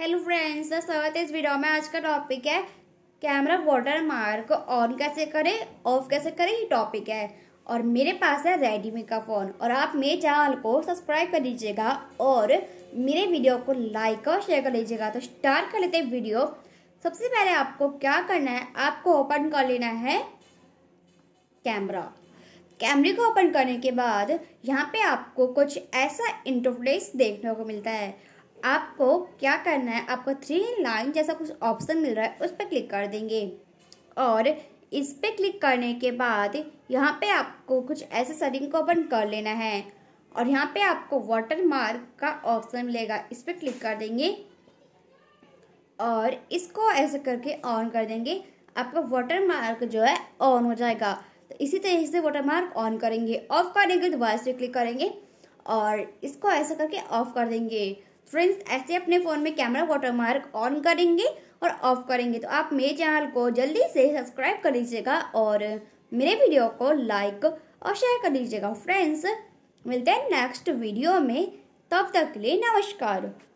hello तो friends स्वागत है इस वीडियो में आज का टॉपिक है कैमरा वाटर मार्क ऑन कैसे करें ऑफ कैसे करें ये टॉपिक है और मेरे पास है रेडमी का फ़ोन और आप मेरे चैनल को सब्सक्राइब कर लीजिएगा और मेरे वीडियो को लाइक और शेयर कर लीजिएगा तो स्टार्ट कर लेते हैं वीडियो सबसे पहले आपको क्या करना है आपको ओपन कर लेना है कैमरा कैमरे को ओपन करने के बाद यहाँ पे आपको कुछ ऐसा इंटरफेस देखने को मिलता है आपको क्या करना है आपको थ्री लाइन जैसा कुछ ऑप्शन मिल रहा है उस पर क्लिक कर देंगे और इस पर क्लिक करने के बाद यहाँ पे आपको कुछ ऐसे सेटिंग को ओपन कर लेना है और यहाँ पे आपको वाटर मार्क का ऑप्शन मिलेगा इस पर क्लिक कर देंगे और इसको ऐसे करके ऑन कर देंगे आपका वाटर मार्क जो है ऑन हो जाएगा तो इसी तरह से वाटर मार्क ऑन करेंगे ऑफ करने के दोबारा से क्लिक करेंगे और इसको ऐसा करके ऑफ कर देंगे फ्रेंड्स ऐसे अपने फ़ोन में कैमरा वाटरमार्क ऑन करेंगे और ऑफ करेंगे तो आप मेरे चैनल को जल्दी से सब्सक्राइब कर लीजिएगा और मेरे वीडियो को लाइक और शेयर कर लीजिएगा फ्रेंड्स मिलते हैं नेक्स्ट वीडियो में तब तक के लिए नमस्कार